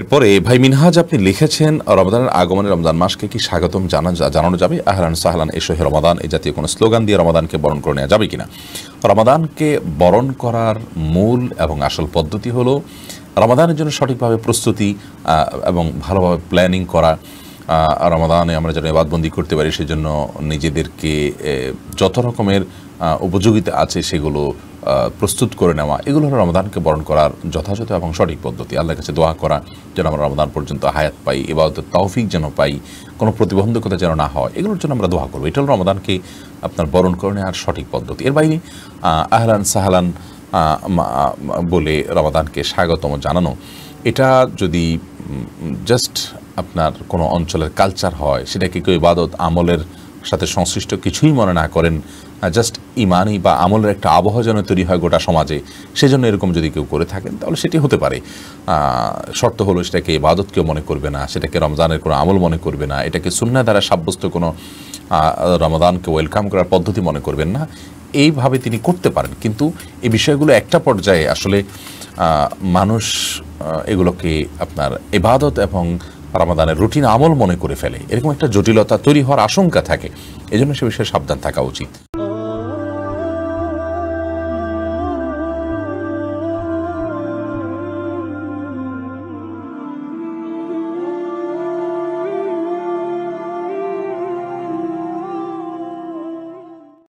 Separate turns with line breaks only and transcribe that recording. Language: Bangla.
এরপরে ভাই মিনহাজ আপনি লিখেছেন রমাদানের আগমনে রমজান মাসকে কি স্বাগতম জানা জানানো যাবে আহরান সাহলান এসো হে রমাদান এ জাতীয় কোনো স্লোগান দিয়ে রমাদানকে বরণ করে নেওয়া যাবে কিনা রমাদানকে বরণ করার মূল এবং আসল পদ্ধতি হলো রমাদানের জন্য সঠিকভাবে প্রস্তুতি এবং ভালোভাবে প্ল্যানিং করা রমাদানে আমরা যেন এবাদবন্দি করতে পারি সেজন্য নিজেদেরকে যত রকমের উপযোগিতা আছে সেগুলো প্রস্তুত করে নেওয়া এগুলো হলো রমাদানকে বরণ করার যথাযথ এবং সঠিক পদ্ধতি আল্লাহর কাছে দোয়া করা যেন আমরা রমদান পর্যন্ত হায়াত পাই এবার তৌফিক যেন পাই কোনো প্রতিবন্ধকতা যেন না হয় এগুলোর জন্য আমরা দোয়া করবো এটা হলো রমাদানকে আপনার বরণ করে নেওয়ার সঠিক পদ্ধতি এর বাইরে আহলান সাহালান বলে রমাদানকে স্বাগতম জানানো এটা যদি জাস্ট আপনার কোনো অঞ্চলের কালচার হয় সেটাকে কেউ ইবাদত আমলের সাথে সংশ্লিষ্ট কিছুই মনে না করেন জাস্ট ইমানই বা আমলের একটা আবহ যেন তৈরি হয় গোটা সমাজে সেজন্য এরকম যদি কেউ করে থাকেন তাহলে সেটি হতে পারে শর্ত হলো সেটাকে ইবাদত কেউ মনে করবে না সেটাকে রমজানের কোনো আমল মনে করবে না এটাকে সুন্না দ্বারা সাব্যস্ত কোনো রমদানকে ওয়েলকাম করার পদ্ধতি মনে করবেন না এইভাবে তিনি করতে পারেন কিন্তু এই বিষয়গুলো একটা পর্যায়ে আসলে মানুষ এগুলোকে আপনার এবাদত এবং রামাদানের রুটিন আমল মনে করে ফেলে এরকম একটা জটিলতা তৈরি হওয়ার আশঙ্কা থাকে এজন্য সে বিষয়ে সাবধান থাকা উচিত